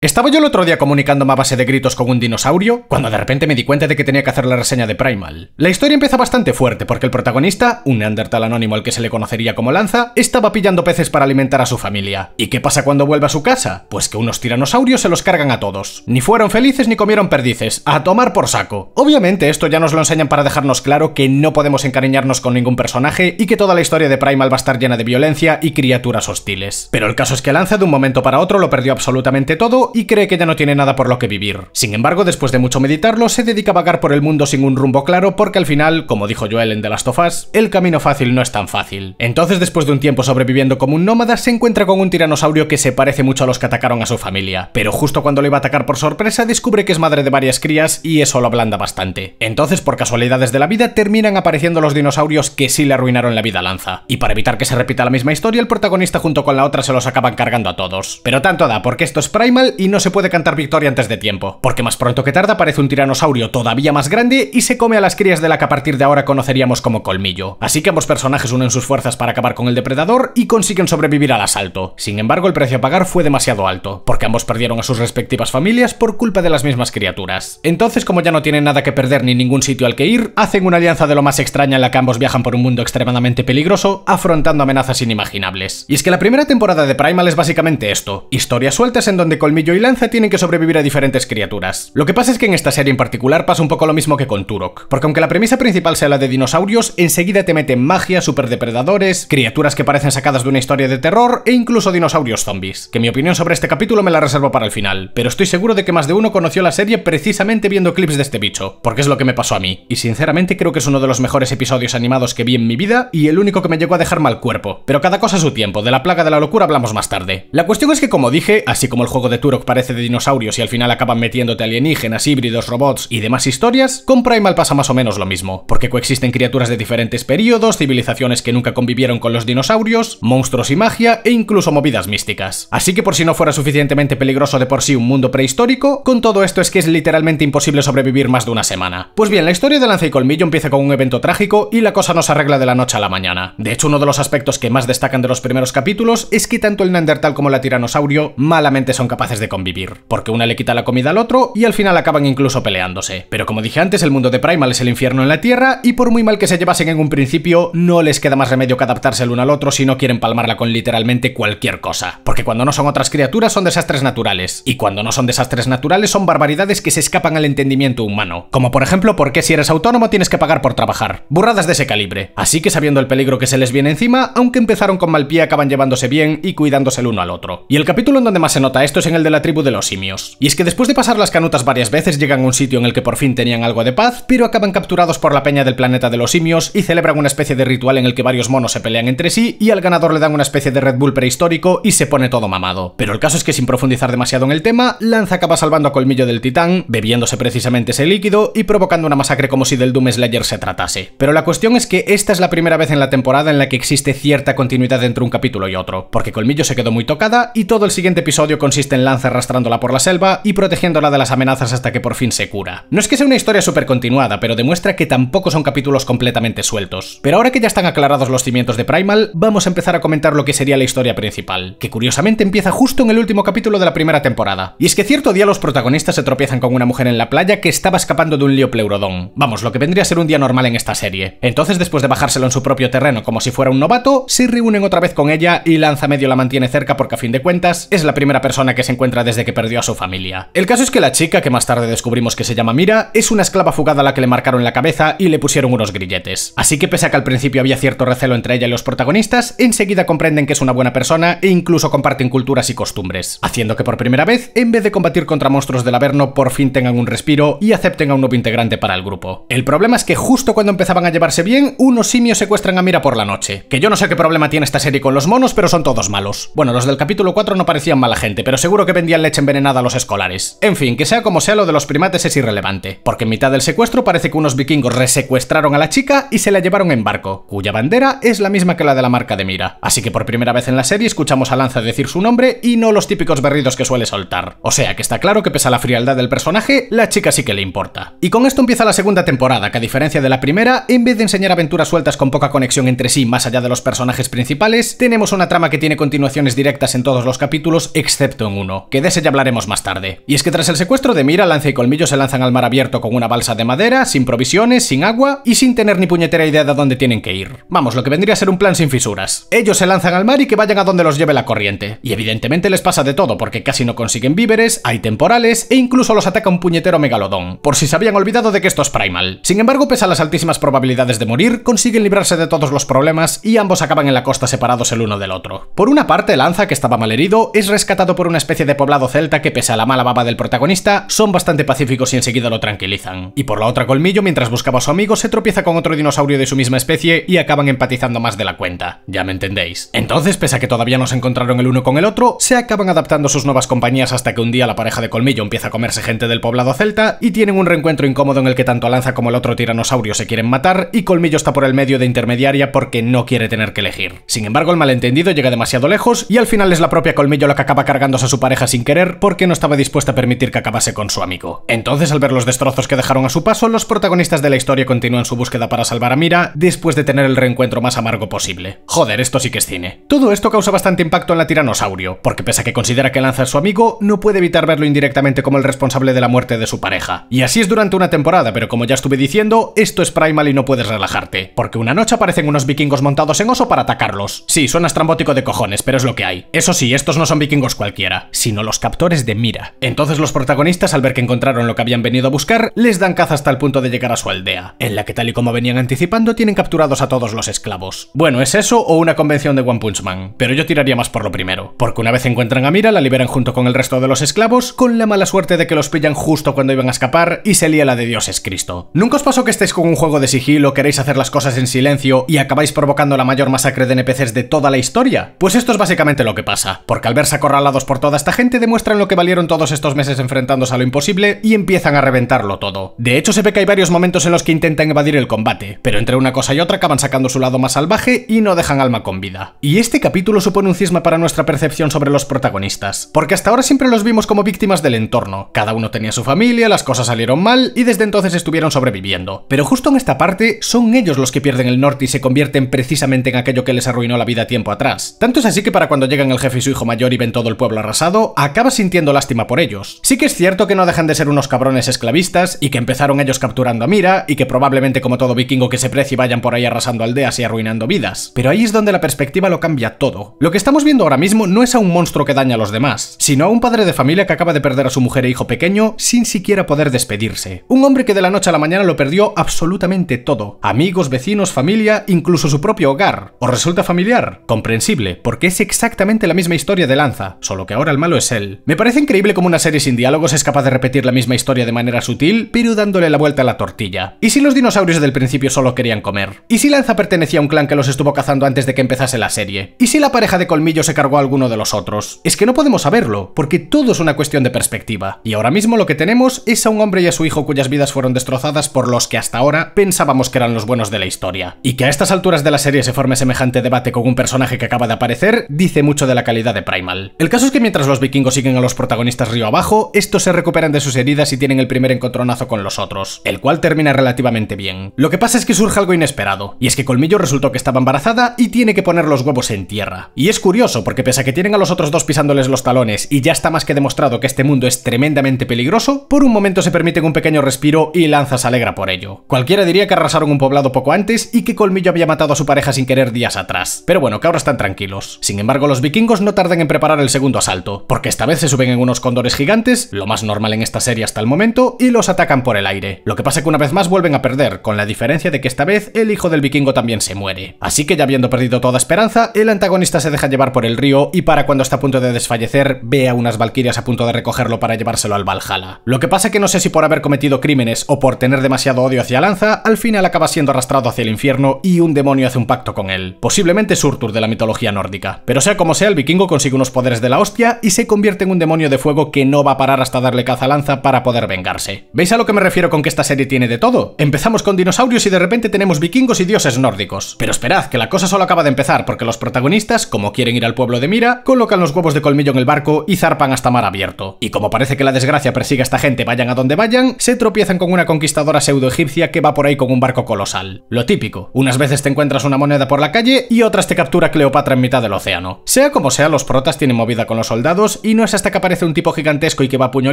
Estaba yo el otro día comunicando a base de gritos con un dinosaurio, cuando de repente me di cuenta de que tenía que hacer la reseña de Primal. La historia empieza bastante fuerte, porque el protagonista, un Neandertal anónimo al que se le conocería como Lanza, estaba pillando peces para alimentar a su familia. ¿Y qué pasa cuando vuelve a su casa? Pues que unos tiranosaurios se los cargan a todos. Ni fueron felices ni comieron perdices, a tomar por saco. Obviamente esto ya nos lo enseñan para dejarnos claro que no podemos encariñarnos con ningún personaje y que toda la historia de Primal va a estar llena de violencia y criaturas hostiles. Pero el caso es que Lanza de un momento para otro lo perdió absolutamente todo y cree que ya no tiene nada por lo que vivir. Sin embargo, después de mucho meditarlo, se dedica a vagar por el mundo sin un rumbo claro porque al final, como dijo Joel en The Last of Us, el camino fácil no es tan fácil. Entonces, después de un tiempo sobreviviendo como un nómada, se encuentra con un tiranosaurio que se parece mucho a los que atacaron a su familia, pero justo cuando le iba a atacar por sorpresa descubre que es madre de varias crías y eso lo ablanda bastante. Entonces, por casualidades de la vida, terminan apareciendo los dinosaurios que sí le arruinaron la vida Lanza. Y para evitar que se repita la misma historia, el protagonista junto con la otra se los acaban cargando a todos. Pero tanto da, porque esto es Primal y no se puede cantar victoria antes de tiempo, porque más pronto que tarde aparece un tiranosaurio todavía más grande y se come a las crías de la que a partir de ahora conoceríamos como Colmillo. Así que ambos personajes unen sus fuerzas para acabar con el depredador y consiguen sobrevivir al asalto. Sin embargo, el precio a pagar fue demasiado alto, porque ambos perdieron a sus respectivas familias por culpa de las mismas criaturas. Entonces, como ya no tienen nada que perder ni ningún sitio al que ir, hacen una alianza de lo más extraña en la que ambos viajan por un mundo extremadamente peligroso, afrontando amenazas inimaginables. Y es que la primera temporada de Primal es básicamente esto, historias sueltas en donde Colmillo y Lanza tienen que sobrevivir a diferentes criaturas. Lo que pasa es que en esta serie en particular pasa un poco lo mismo que con Turok, porque aunque la premisa principal sea la de dinosaurios, enseguida te meten magia, superdepredadores, criaturas que parecen sacadas de una historia de terror e incluso dinosaurios zombies, que mi opinión sobre este capítulo me la reservo para el final, pero estoy seguro de que más de uno conoció la serie precisamente viendo clips de este bicho, porque es lo que me pasó a mí, y sinceramente creo que es uno de los mejores episodios animados que vi en mi vida y el único que me llegó a dejar mal cuerpo, pero cada cosa a su tiempo, de la plaga de la locura hablamos más tarde. La cuestión es que como dije, así como el juego de Turok parece de dinosaurios y al final acaban metiéndote alienígenas, híbridos, robots y demás historias, con Primal pasa más o menos lo mismo, porque coexisten criaturas de diferentes periodos, civilizaciones que nunca convivieron con los dinosaurios, monstruos y magia e incluso movidas místicas. Así que por si no fuera suficientemente peligroso de por sí un mundo prehistórico, con todo esto es que es literalmente imposible sobrevivir más de una semana. Pues bien, la historia de Lanza y Colmillo empieza con un evento trágico y la cosa nos se arregla de la noche a la mañana. De hecho, uno de los aspectos que más destacan de los primeros capítulos es que tanto el Neandertal como la Tiranosaurio malamente son capaces de convivir, porque una le quita la comida al otro y al final acaban incluso peleándose. Pero como dije antes, el mundo de Primal es el infierno en la Tierra y por muy mal que se llevasen en un principio, no les queda más remedio que adaptarse el uno al otro si no quieren palmarla con literalmente cualquier cosa. Porque cuando no son otras criaturas son desastres naturales, y cuando no son desastres naturales son barbaridades que se escapan al entendimiento humano. Como por ejemplo, ¿por qué si eres autónomo tienes que pagar por trabajar? Burradas de ese calibre. Así que sabiendo el peligro que se les viene encima, aunque empezaron con mal pie acaban llevándose bien y cuidándose el uno al otro. Y el capítulo en donde más se nota esto es en el de la tribu de los simios. Y es que después de pasar las canutas varias veces llegan a un sitio en el que por fin tenían algo de paz, pero acaban capturados por la peña del planeta de los simios y celebran una especie de ritual en el que varios monos se pelean entre sí y al ganador le dan una especie de Red Bull prehistórico y se pone todo mamado. Pero el caso es que sin profundizar demasiado en el tema, Lanza acaba salvando a Colmillo del Titán, bebiéndose precisamente ese líquido y provocando una masacre como si del Doom Slayer se tratase. Pero la cuestión es que esta es la primera vez en la temporada en la que existe cierta continuidad entre un capítulo y otro, porque Colmillo se quedó muy tocada y todo el siguiente episodio consiste en Lanza arrastrándola por la selva y protegiéndola de las amenazas hasta que por fin se cura. No es que sea una historia súper continuada, pero demuestra que tampoco son capítulos completamente sueltos. Pero ahora que ya están aclarados los cimientos de Primal, vamos a empezar a comentar lo que sería la historia principal, que curiosamente empieza justo en el último capítulo de la primera temporada. Y es que cierto día los protagonistas se tropiezan con una mujer en la playa que estaba escapando de un lío pleurodón. Vamos, lo que vendría a ser un día normal en esta serie. Entonces, después de bajárselo en su propio terreno como si fuera un novato, se reúnen otra vez con ella y Lanza medio la mantiene cerca porque a fin de cuentas es la primera persona que se encuentra desde que perdió a su familia. El caso es que la chica, que más tarde descubrimos que se llama Mira, es una esclava fugada a la que le marcaron la cabeza y le pusieron unos grilletes. Así que pese a que al principio había cierto recelo entre ella y los protagonistas, enseguida comprenden que es una buena persona e incluso comparten culturas y costumbres, haciendo que por primera vez, en vez de combatir contra monstruos del Averno, por fin tengan un respiro y acepten a un nuevo integrante para el grupo. El problema es que justo cuando empezaban a llevarse bien, unos simios secuestran a Mira por la noche. Que yo no sé qué problema tiene esta serie con los monos, pero son todos malos. Bueno, los del capítulo 4 no parecían mala gente, pero seguro que vendían leche envenenada a los escolares. En fin, que sea como sea lo de los primates es irrelevante, porque en mitad del secuestro parece que unos vikingos resecuestraron a la chica y se la llevaron en barco, cuya bandera es la misma que la de la marca de Mira. Así que por primera vez en la serie escuchamos a Lanza decir su nombre y no los típicos berridos que suele soltar. O sea que está claro que pese a la frialdad del personaje, la chica sí que le importa. Y con esto empieza la segunda temporada, que a diferencia de la primera, en vez de enseñar aventuras sueltas con poca conexión entre sí más allá de los personajes principales, tenemos una trama que tiene continuaciones directas en todos los capítulos excepto en uno que de ese ya hablaremos más tarde. Y es que tras el secuestro de Mira, Lanza y Colmillo se lanzan al mar abierto con una balsa de madera, sin provisiones, sin agua y sin tener ni puñetera idea de a dónde tienen que ir. Vamos, lo que vendría a ser un plan sin fisuras. Ellos se lanzan al mar y que vayan a donde los lleve la corriente. Y evidentemente les pasa de todo porque casi no consiguen víveres, hay temporales e incluso los ataca un puñetero megalodón, por si se habían olvidado de que esto es Primal. Sin embargo, pese a las altísimas probabilidades de morir, consiguen librarse de todos los problemas y ambos acaban en la costa separados el uno del otro. Por una parte, Lanza, que estaba mal herido, es rescatado por una especie de poblado celta que pese a la mala baba del protagonista, son bastante pacíficos y enseguida lo tranquilizan. Y por la otra colmillo, mientras buscaba a su amigo, se tropieza con otro dinosaurio de su misma especie y acaban empatizando más de la cuenta. Ya me entendéis. Entonces, pese a que todavía no se encontraron el uno con el otro, se acaban adaptando sus nuevas compañías hasta que un día la pareja de colmillo empieza a comerse gente del poblado celta y tienen un reencuentro incómodo en el que tanto Lanza como el otro tiranosaurio se quieren matar y Colmillo está por el medio de intermediaria porque no quiere tener que elegir. Sin embargo, el malentendido llega demasiado lejos y al final es la propia Colmillo la que acaba cargándose a su pareja sin querer porque no estaba dispuesta a permitir que acabase con su amigo. Entonces, al ver los destrozos que dejaron a su paso, los protagonistas de la historia continúan su búsqueda para salvar a Mira después de tener el reencuentro más amargo posible. Joder, esto sí que es cine. Todo esto causa bastante impacto en la tiranosaurio, porque pese a que considera que Lanza a su amigo, no puede evitar verlo indirectamente como el responsable de la muerte de su pareja. Y así es durante una temporada, pero como ya estuve diciendo, esto es Primal y no puedes relajarte, porque una noche aparecen unos vikingos montados en oso para atacarlos. Sí, suena estrambótico de cojones, pero es lo que hay. Eso sí, estos no son vikingos cualquiera, sino los captores de mira. Entonces los protagonistas, al ver que encontraron lo que habían venido a buscar, les dan caza hasta el punto de llegar a su aldea, en la que tal y como venían anticipando tienen capturados a todos los esclavos. Bueno, ¿es eso o una convención de One Punch Man? Pero yo tiraría más por lo primero, porque una vez encuentran a Mira la liberan junto con el resto de los esclavos, con la mala suerte de que los pillan justo cuando iban a escapar y se lía la de Dios es Cristo. ¿Nunca os pasó que estéis con un juego de sigilo, queréis hacer las cosas en silencio y acabáis provocando la mayor masacre de NPCs de toda la historia? Pues esto es básicamente lo que pasa, porque al verse acorralados por toda esta gente, demuestran lo que valieron todos estos meses enfrentándose a lo imposible y empiezan a reventarlo todo. De hecho, se ve que hay varios momentos en los que intentan evadir el combate, pero entre una cosa y otra acaban sacando su lado más salvaje y no dejan alma con vida. Y este capítulo supone un cisma para nuestra percepción sobre los protagonistas, porque hasta ahora siempre los vimos como víctimas del entorno, cada uno tenía su familia, las cosas salieron mal y desde entonces estuvieron sobreviviendo. Pero justo en esta parte son ellos los que pierden el norte y se convierten precisamente en aquello que les arruinó la vida tiempo atrás. Tanto es así que para cuando llegan el jefe y su hijo mayor y ven todo el pueblo arrasado, acaba sintiendo lástima por ellos. Sí que es cierto que no dejan de ser unos cabrones esclavistas y que empezaron ellos capturando a Mira y que probablemente como todo vikingo que se precie vayan por ahí arrasando aldeas y arruinando vidas. Pero ahí es donde la perspectiva lo cambia todo. Lo que estamos viendo ahora mismo no es a un monstruo que daña a los demás, sino a un padre de familia que acaba de perder a su mujer e hijo pequeño sin siquiera poder despedirse. Un hombre que de la noche a la mañana lo perdió absolutamente todo. Amigos, vecinos, familia, incluso su propio hogar. ¿Os resulta familiar? Comprensible, porque es exactamente la misma historia de Lanza, solo que ahora el malo es él. Me parece increíble cómo una serie sin diálogos es capaz de repetir la misma historia de manera sutil, pero dándole la vuelta a la tortilla. ¿Y si los dinosaurios del principio solo querían comer? ¿Y si Lanza pertenecía a un clan que los estuvo cazando antes de que empezase la serie? ¿Y si la pareja de colmillos se cargó a alguno de los otros? Es que no podemos saberlo, porque todo es una cuestión de perspectiva. Y ahora mismo lo que tenemos es a un hombre y a su hijo cuyas vidas fueron destrozadas por los que hasta ahora pensábamos que eran los buenos de la historia. Y que a estas alturas de la serie se forme semejante debate con un personaje que acaba de aparecer, dice mucho de la calidad de Primal. El caso es que mientras los vikingos siguen a los protagonistas río abajo, estos se recuperan de sus heridas y tienen el primer encontronazo con los otros, el cual termina relativamente bien. Lo que pasa es que surge algo inesperado, y es que Colmillo resultó que estaba embarazada y tiene que poner los huevos en tierra. Y es curioso, porque pese a que tienen a los otros dos pisándoles los talones y ya está más que demostrado que este mundo es tremendamente peligroso, por un momento se permiten un pequeño respiro y Lanza se alegra por ello. Cualquiera diría que arrasaron un poblado poco antes y que Colmillo había matado a su pareja sin querer días atrás. Pero bueno, que ahora están tranquilos. Sin embargo, los vikingos no tardan en preparar el segundo asalto, porque esta vez se suben en unos cóndores gigantes, lo más normal en esta serie hasta el momento, y los atacan por el aire. Lo que pasa que una vez más vuelven a perder, con la diferencia de que esta vez el hijo del vikingo también se muere. Así que ya habiendo perdido toda esperanza, el antagonista se deja llevar por el río y para cuando está a punto de desfallecer, ve a unas valquirias a punto de recogerlo para llevárselo al Valhalla. Lo que pasa que no sé si por haber cometido crímenes o por tener demasiado odio hacia Lanza, al final acaba siendo arrastrado hacia el infierno y un demonio hace un pacto con él. Posiblemente Surtur de la mitología nórdica. Pero sea como sea, el vikingo consigue unos poderes de la hostia y se convierte en un demonio de fuego que no va a parar hasta darle caza lanza para poder vengarse. ¿Veis a lo que me refiero con que esta serie tiene de todo? Empezamos con dinosaurios y de repente tenemos vikingos y dioses nórdicos. Pero esperad, que la cosa solo acaba de empezar, porque los protagonistas, como quieren ir al pueblo de Mira, colocan los huevos de colmillo en el barco y zarpan hasta mar abierto. Y como parece que la desgracia persigue a esta gente vayan a donde vayan, se tropiezan con una conquistadora pseudo-egipcia que va por ahí con un barco colosal. Lo típico, unas veces te encuentras una moneda por la calle y otras te captura Cleopatra en mitad del océano. Sea como sea, los protas tienen movida con los soldados y no es hasta que aparece un tipo gigantesco y que va a puño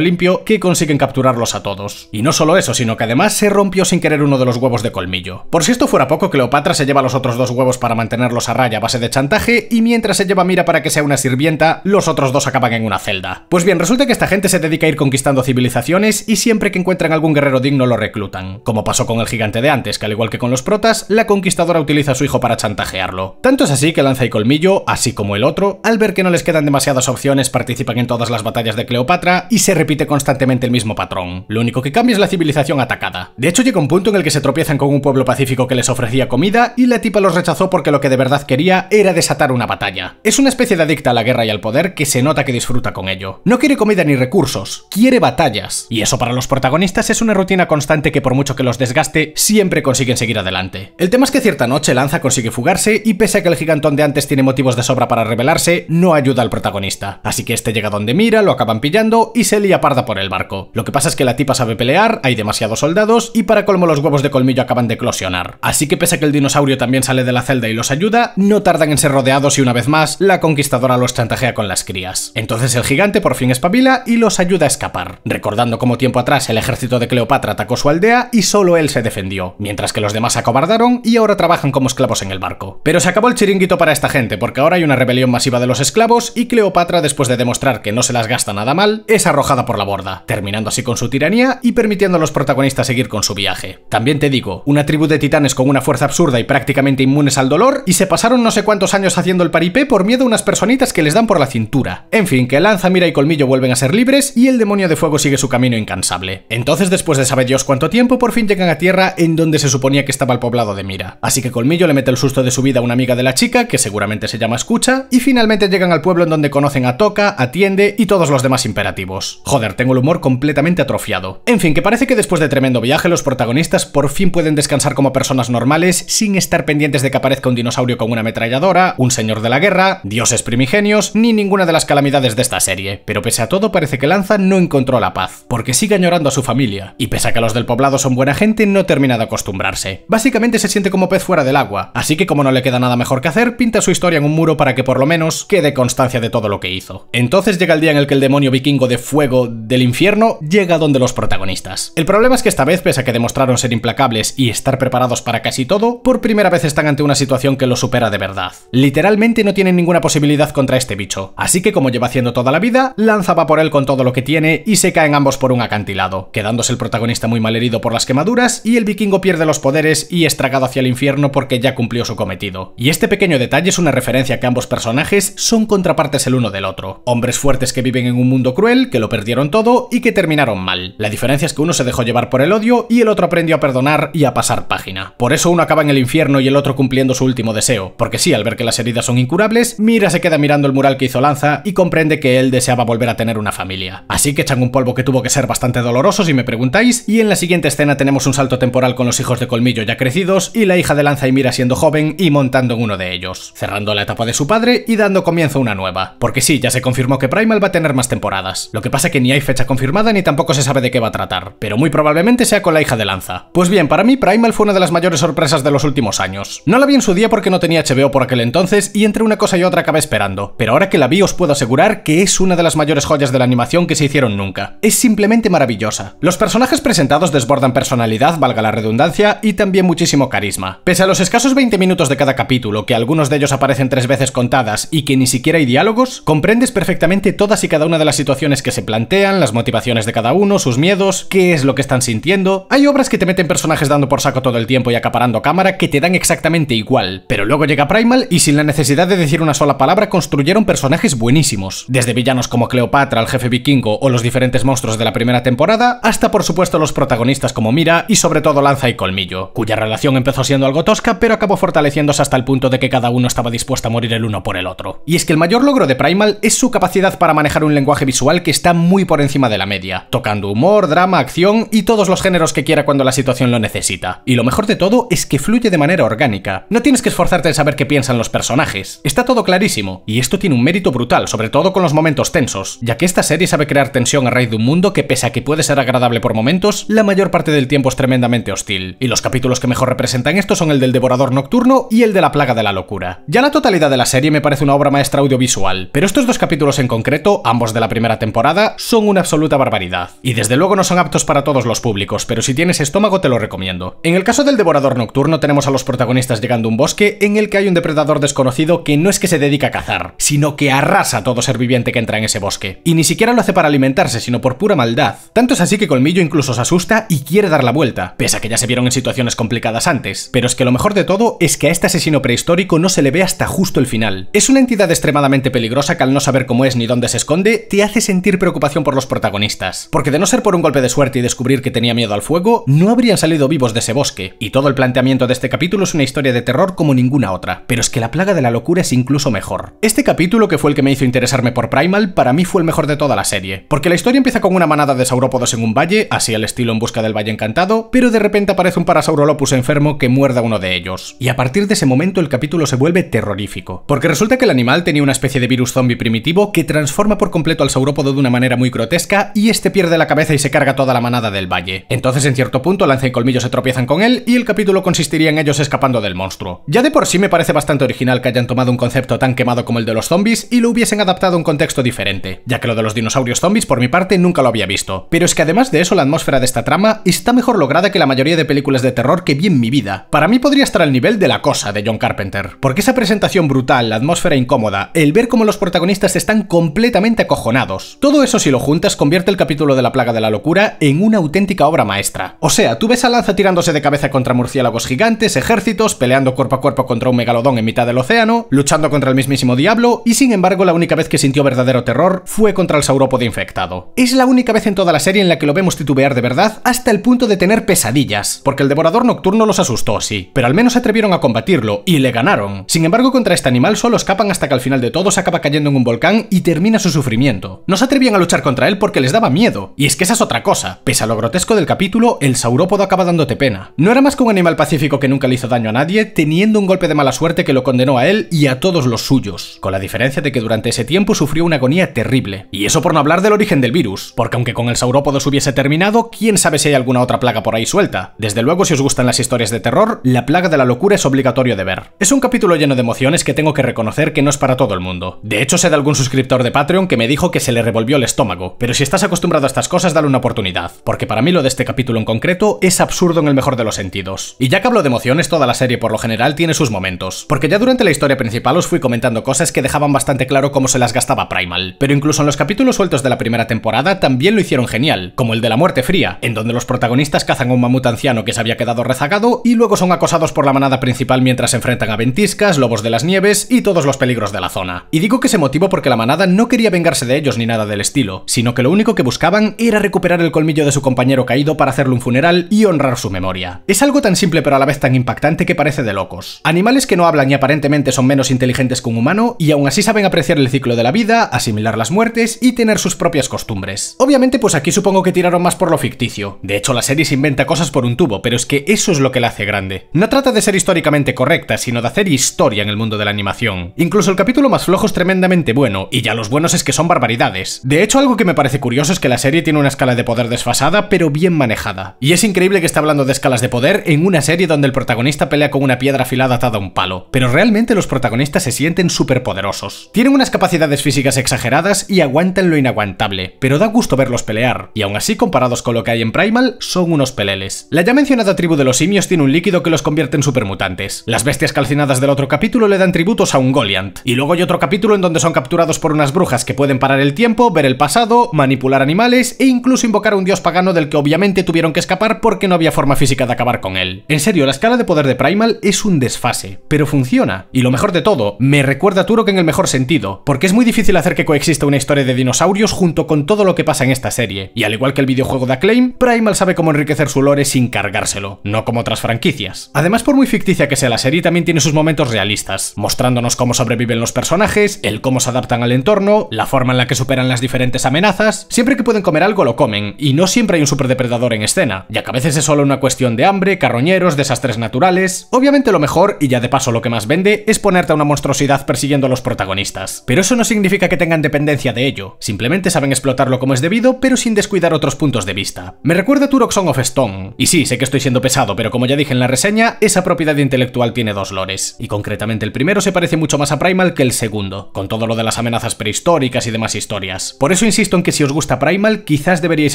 limpio que consiguen capturarlos a todos. Y no solo eso, sino que además se rompió sin querer uno de los huevos de colmillo. Por si esto fuera poco, Cleopatra se lleva los otros dos huevos para mantenerlos a raya a base de chantaje, y mientras se lleva Mira para que sea una sirvienta, los otros dos acaban en una celda. Pues bien, resulta que esta gente se dedica a ir conquistando civilizaciones y siempre que encuentran algún guerrero digno lo reclutan. Como pasó con el gigante de antes, que al igual que con los protas, la conquistadora utiliza a su hijo para chantajearlo. Tanto es así que Lanza y Colmillo, así como el otro, al ver que no les quedan demasiadas opciones, participan participan en todas las batallas de Cleopatra y se repite constantemente el mismo patrón. Lo único que cambia es la civilización atacada. De hecho llega un punto en el que se tropiezan con un pueblo pacífico que les ofrecía comida y la tipa los rechazó porque lo que de verdad quería era desatar una batalla. Es una especie de adicta a la guerra y al poder que se nota que disfruta con ello. No quiere comida ni recursos, quiere batallas. Y eso para los protagonistas es una rutina constante que por mucho que los desgaste, siempre consiguen seguir adelante. El tema es que cierta noche Lanza consigue fugarse y pese a que el gigantón de antes tiene motivos de sobra para rebelarse, no ayuda al protagonista. Así que este este llega donde mira, lo acaban pillando y se lía parda por el barco. Lo que pasa es que la tipa sabe pelear, hay demasiados soldados y para colmo los huevos de colmillo acaban de eclosionar. Así que pese a que el dinosaurio también sale de la celda y los ayuda, no tardan en ser rodeados y una vez más, la conquistadora los chantajea con las crías. Entonces el gigante por fin espabila y los ayuda a escapar, recordando cómo tiempo atrás el ejército de Cleopatra atacó su aldea y solo él se defendió, mientras que los demás se acobardaron y ahora trabajan como esclavos en el barco. Pero se acabó el chiringuito para esta gente, porque ahora hay una rebelión masiva de los esclavos y Cleopatra después de demostrar que no se las gasta nada mal, es arrojada por la borda, terminando así con su tiranía y permitiendo a los protagonistas seguir con su viaje. También te digo, una tribu de titanes con una fuerza absurda y prácticamente inmunes al dolor, y se pasaron no sé cuántos años haciendo el paripé por miedo a unas personitas que les dan por la cintura. En fin, que Lanza, Mira y Colmillo vuelven a ser libres y el demonio de fuego sigue su camino incansable. Entonces, después de saber Dios cuánto tiempo, por fin llegan a tierra en donde se suponía que estaba el poblado de Mira. Así que Colmillo le mete el susto de su vida a una amiga de la chica, que seguramente se llama Escucha, y finalmente llegan al pueblo en donde conocen a Toca, a atiende y todos los demás imperativos. Joder, tengo el humor completamente atrofiado. En fin, que parece que después de tremendo viaje los protagonistas por fin pueden descansar como personas normales sin estar pendientes de que aparezca un dinosaurio con una ametralladora, un señor de la guerra, dioses primigenios, ni ninguna de las calamidades de esta serie. Pero pese a todo parece que Lanza no encontró la paz, porque sigue añorando a su familia. Y pese a que los del poblado son buena gente, no termina de acostumbrarse. Básicamente se siente como pez fuera del agua, así que como no le queda nada mejor que hacer, pinta su historia en un muro para que por lo menos quede constancia de todo lo que hizo. Entonces llega el día en el que el demonio vikingo de fuego del infierno llega donde los protagonistas. El problema es que esta vez, pese a que demostraron ser implacables y estar preparados para casi todo, por primera vez están ante una situación que los supera de verdad. Literalmente no tienen ninguna posibilidad contra este bicho, así que como lleva haciendo toda la vida, lanza va por él con todo lo que tiene y se caen ambos por un acantilado, quedándose el protagonista muy malherido por las quemaduras y el vikingo pierde los poderes y es tragado hacia el infierno porque ya cumplió su cometido. Y este pequeño detalle es una referencia a que ambos personajes son contrapartes el uno del otro, hombres fuertes que viven en un mundo cruel, que lo perdieron todo y que terminaron mal. La diferencia es que uno se dejó llevar por el odio y el otro aprendió a perdonar y a pasar página. Por eso uno acaba en el infierno y el otro cumpliendo su último deseo, porque sí, al ver que las heridas son incurables, Mira se queda mirando el mural que hizo Lanza y comprende que él deseaba volver a tener una familia. Así que echan un polvo que tuvo que ser bastante doloroso si me preguntáis, y en la siguiente escena tenemos un salto temporal con los hijos de Colmillo ya crecidos y la hija de Lanza y Mira siendo joven y montando en uno de ellos, cerrando la etapa de su padre y dando comienzo a una nueva. Porque sí, ya se confirmó que Primal va a tener más temporadas. Lo que pasa que ni hay fecha confirmada ni tampoco se sabe de qué va a tratar, pero muy probablemente sea con la hija de Lanza. Pues bien, para mí Primal fue una de las mayores sorpresas de los últimos años. No la vi en su día porque no tenía HBO por aquel entonces y entre una cosa y otra acabé esperando, pero ahora que la vi os puedo asegurar que es una de las mayores joyas de la animación que se hicieron nunca. Es simplemente maravillosa. Los personajes presentados desbordan personalidad, valga la redundancia, y también muchísimo carisma. Pese a los escasos 20 minutos de cada capítulo, que algunos de ellos aparecen tres veces contadas y que ni siquiera hay diálogos, comprendes perfectamente todas y cada una de las situaciones que se plantean, las motivaciones de cada uno, sus miedos, qué es lo que están sintiendo. Hay obras que te meten personajes dando por saco todo el tiempo y acaparando cámara que te dan exactamente igual, pero luego llega Primal y sin la necesidad de decir una sola palabra construyeron personajes buenísimos, desde villanos como Cleopatra, el jefe vikingo o los diferentes monstruos de la primera temporada, hasta por supuesto los protagonistas como Mira y sobre todo Lanza y Colmillo, cuya relación empezó siendo algo tosca pero acabó fortaleciéndose hasta el punto de que cada uno estaba dispuesto a morir el uno por el otro. Y es que el mayor logro de Primal es su capacidad capacidad para manejar un lenguaje visual que está muy por encima de la media, tocando humor, drama, acción y todos los géneros que quiera cuando la situación lo necesita. Y lo mejor de todo es que fluye de manera orgánica. No tienes que esforzarte en saber qué piensan los personajes. Está todo clarísimo, y esto tiene un mérito brutal, sobre todo con los momentos tensos, ya que esta serie sabe crear tensión a raíz de un mundo que pese a que puede ser agradable por momentos, la mayor parte del tiempo es tremendamente hostil. Y los capítulos que mejor representan esto son el del devorador nocturno y el de la plaga de la locura. Ya la totalidad de la serie me parece una obra maestra audiovisual, pero estos dos capítulos en concreto, ambos de la primera temporada, son una absoluta barbaridad. Y desde luego no son aptos para todos los públicos, pero si tienes estómago te lo recomiendo. En el caso del Devorador Nocturno tenemos a los protagonistas llegando a un bosque en el que hay un depredador desconocido que no es que se dedica a cazar, sino que arrasa a todo ser viviente que entra en ese bosque. Y ni siquiera lo hace para alimentarse, sino por pura maldad. Tanto es así que Colmillo incluso se asusta y quiere dar la vuelta, pese a que ya se vieron en situaciones complicadas antes. Pero es que lo mejor de todo es que a este asesino prehistórico no se le ve hasta justo el final. Es una entidad extremadamente peligrosa que al no saber cómo ni dónde se esconde, te hace sentir preocupación por los protagonistas. Porque de no ser por un golpe de suerte y descubrir que tenía miedo al fuego, no habrían salido vivos de ese bosque. Y todo el planteamiento de este capítulo es una historia de terror como ninguna otra. Pero es que la plaga de la locura es incluso mejor. Este capítulo, que fue el que me hizo interesarme por Primal, para mí fue el mejor de toda la serie. Porque la historia empieza con una manada de saurópodos en un valle, así al estilo en busca del valle encantado, pero de repente aparece un parasaurolopus enfermo que muerda a uno de ellos. Y a partir de ese momento el capítulo se vuelve terrorífico. Porque resulta que el animal tenía una especie de virus zombie primitivo que transforma por completo al saurópodo de una manera muy grotesca y este pierde la cabeza y se carga toda la manada del valle. Entonces en cierto punto Lanza y Colmillo se tropiezan con él y el capítulo consistiría en ellos escapando del monstruo. Ya de por sí me parece bastante original que hayan tomado un concepto tan quemado como el de los zombies y lo hubiesen adaptado a un contexto diferente, ya que lo de los dinosaurios zombies por mi parte nunca lo había visto. Pero es que además de eso la atmósfera de esta trama está mejor lograda que la mayoría de películas de terror que vi en mi vida. Para mí podría estar al nivel de La Cosa de John Carpenter, porque esa presentación brutal, la atmósfera incómoda, el ver cómo los protagonistas están completamente acojonados. Todo eso si lo juntas convierte el capítulo de la plaga de la locura en una auténtica obra maestra. O sea, tú ves a Lanza tirándose de cabeza contra murciélagos gigantes, ejércitos, peleando cuerpo a cuerpo contra un megalodón en mitad del océano, luchando contra el mismísimo diablo, y sin embargo la única vez que sintió verdadero terror fue contra el saurópode infectado. Es la única vez en toda la serie en la que lo vemos titubear de verdad hasta el punto de tener pesadillas, porque el devorador nocturno los asustó, sí, pero al menos se atrevieron a combatirlo y le ganaron. Sin embargo, contra este animal solo escapan hasta que al final de todo se acaba cayendo en un volcán y termina su sufrimiento. No se atrevían a luchar contra él porque les daba miedo. Y es que esa es otra cosa. Pese a lo grotesco del capítulo, el saurópodo acaba dándote pena. No era más que un animal pacífico que nunca le hizo daño a nadie, teniendo un golpe de mala suerte que lo condenó a él y a todos los suyos. Con la diferencia de que durante ese tiempo sufrió una agonía terrible. Y eso por no hablar del origen del virus. Porque aunque con el saurópodo se hubiese terminado, quién sabe si hay alguna otra plaga por ahí suelta. Desde luego, si os gustan las historias de terror, la plaga de la locura es obligatorio de ver. Es un capítulo lleno de emociones que tengo que reconocer que no es para todo el mundo. De hecho, sé de algún de Patreon que me dijo que se le revolvió el estómago, pero si estás acostumbrado a estas cosas dale una oportunidad, porque para mí lo de este capítulo en concreto es absurdo en el mejor de los sentidos. Y ya que hablo de emociones, toda la serie por lo general tiene sus momentos, porque ya durante la historia principal os fui comentando cosas que dejaban bastante claro cómo se las gastaba Primal, pero incluso en los capítulos sueltos de la primera temporada también lo hicieron genial, como el de la muerte fría, en donde los protagonistas cazan un mamut anciano que se había quedado rezagado y luego son acosados por la manada principal mientras se enfrentan a ventiscas, lobos de las nieves y todos los peligros de la zona. Y digo que se motivo porque la manada nada no quería vengarse de ellos ni nada del estilo, sino que lo único que buscaban era recuperar el colmillo de su compañero caído para hacerle un funeral y honrar su memoria. Es algo tan simple pero a la vez tan impactante que parece de locos. Animales que no hablan y aparentemente son menos inteligentes que un humano y aún así saben apreciar el ciclo de la vida, asimilar las muertes y tener sus propias costumbres. Obviamente pues aquí supongo que tiraron más por lo ficticio. De hecho la serie se inventa cosas por un tubo, pero es que eso es lo que la hace grande. No trata de ser históricamente correcta, sino de hacer historia en el mundo de la animación. Incluso el capítulo más flojo es tremendamente bueno y ya los buenos es que son barbaridades. De hecho, algo que me parece curioso es que la serie tiene una escala de poder desfasada, pero bien manejada. Y es increíble que esté hablando de escalas de poder en una serie donde el protagonista pelea con una piedra afilada atada a un palo, pero realmente los protagonistas se sienten súper poderosos. Tienen unas capacidades físicas exageradas y aguantan lo inaguantable, pero da gusto verlos pelear, y aún así, comparados con lo que hay en Primal, son unos peleles. La ya mencionada tribu de los simios tiene un líquido que los convierte en supermutantes. Las bestias calcinadas del otro capítulo le dan tributos a un Goliant, y luego hay otro capítulo en donde son capturados por por unas brujas que pueden parar el tiempo, ver el pasado, manipular animales e incluso invocar a un dios pagano del que obviamente tuvieron que escapar porque no había forma física de acabar con él. En serio, la escala de poder de Primal es un desfase, pero funciona. Y lo mejor de todo, me recuerda a Turok en el mejor sentido, porque es muy difícil hacer que coexista una historia de dinosaurios junto con todo lo que pasa en esta serie. Y al igual que el videojuego de Acclaim, Primal sabe cómo enriquecer su lore sin cargárselo, no como otras franquicias. Además, por muy ficticia que sea la serie, también tiene sus momentos realistas, mostrándonos cómo sobreviven los personajes, el cómo se adaptan al entorno, la forma en la que superan las diferentes amenazas. Siempre que pueden comer algo lo comen, y no siempre hay un superdepredador en escena, ya que a veces es solo una cuestión de hambre, carroñeros, desastres naturales... Obviamente lo mejor, y ya de paso lo que más vende, es ponerte a una monstruosidad persiguiendo a los protagonistas. Pero eso no significa que tengan dependencia de ello, simplemente saben explotarlo como es debido, pero sin descuidar otros puntos de vista. Me recuerda a Turok of Stone, y sí, sé que estoy siendo pesado, pero como ya dije en la reseña, esa propiedad intelectual tiene dos lores, y concretamente el primero se parece mucho más a Primal que el segundo, con todo lo de las amenazas prehistóricas y demás historias. Por eso insisto en que si os gusta Primal, quizás deberíais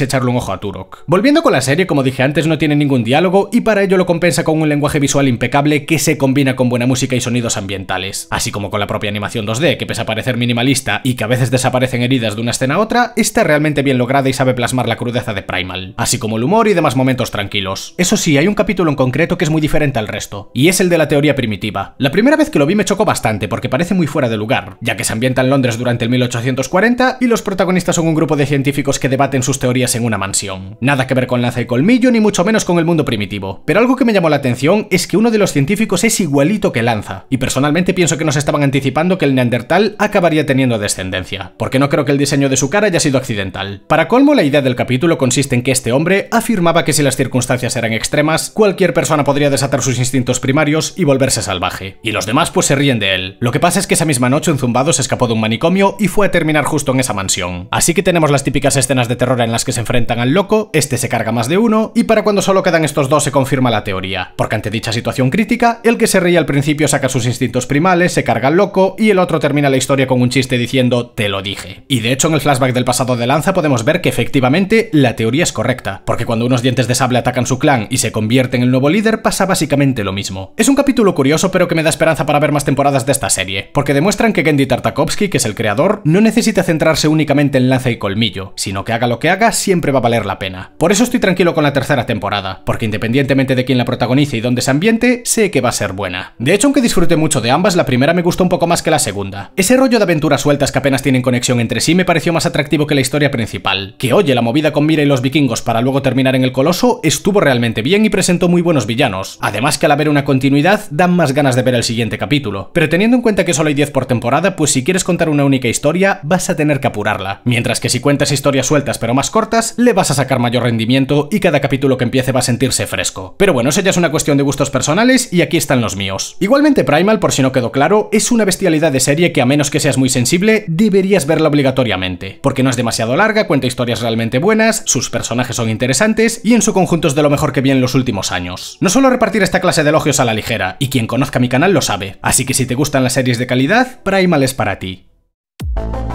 echarle un ojo a Turok. Volviendo con la serie, como dije antes, no tiene ningún diálogo y para ello lo compensa con un lenguaje visual impecable que se combina con buena música y sonidos ambientales. Así como con la propia animación 2D, que pese a parecer minimalista y que a veces desaparecen heridas de una escena a otra, está realmente bien lograda y sabe plasmar la crudeza de Primal, así como el humor y demás momentos tranquilos. Eso sí, hay un capítulo en concreto que es muy diferente al resto, y es el de la teoría primitiva. La primera vez que lo vi me chocó bastante porque parece muy fuera de lugar, ya que se ambienta en Londres durante el 1840 y los protagonistas son un grupo de científicos que debaten sus teorías en una mansión. Nada que ver con Lanza y Colmillo ni mucho menos con el mundo primitivo, pero algo que me llamó la atención es que uno de los científicos es igualito que Lanza, y personalmente pienso que nos estaban anticipando que el neandertal acabaría teniendo descendencia, porque no creo que el diseño de su cara haya sido accidental. Para colmo, la idea del capítulo consiste en que este hombre afirmaba que si las circunstancias eran extremas, cualquier persona podría desatar sus instintos primarios y volverse salvaje. Y los demás pues se ríen de él. Lo que pasa es que esa misma noche un zumbado se escapó de un manicomio y fue a terminar justo en esa mansión. Así que tenemos las típicas escenas de terror en las que se enfrentan al loco, este se carga más de uno, y para cuando solo quedan estos dos se confirma la teoría, porque ante dicha situación crítica, el que se reía al principio saca sus instintos primales, se carga al loco, y el otro termina la historia con un chiste diciendo te lo dije. Y de hecho en el flashback del pasado de Lanza podemos ver que efectivamente la teoría es correcta, porque cuando unos dientes de sable atacan su clan y se convierte en el nuevo líder pasa básicamente lo mismo. Es un capítulo curioso pero que me da esperanza para ver más temporadas de esta serie, porque demuestran que Gendy Tartakovsky, que es el creador, no necesita centrarse únicamente en lanza y colmillo, sino que haga lo que haga siempre va a valer la pena. Por eso estoy tranquilo con la tercera temporada, porque independientemente de quién la protagonice y dónde se ambiente, sé que va a ser buena. De hecho, aunque disfrute mucho de ambas, la primera me gustó un poco más que la segunda. Ese rollo de aventuras sueltas que apenas tienen conexión entre sí me pareció más atractivo que la historia principal, que oye, la movida con Mira y los vikingos para luego terminar en el Coloso estuvo realmente bien y presentó muy buenos villanos, además que al haber una continuidad dan más ganas de ver el siguiente capítulo. Pero teniendo en cuenta que solo hay 10 por temporada, pues si quieres contar una única historia, vas a tener que apurarla. Mientras que si cuentas historias sueltas pero más cortas, le vas a sacar mayor rendimiento y cada capítulo que empiece va a sentirse fresco. Pero bueno, eso ya es una cuestión de gustos personales y aquí están los míos. Igualmente Primal, por si no quedó claro, es una bestialidad de serie que a menos que seas muy sensible, deberías verla obligatoriamente. Porque no es demasiado larga, cuenta historias realmente buenas, sus personajes son interesantes y en su conjunto es de lo mejor que vi en los últimos años. No suelo repartir esta clase de elogios a la ligera, y quien conozca mi canal lo sabe. Así que si te gustan las series de calidad, Primal es para ti. Bye.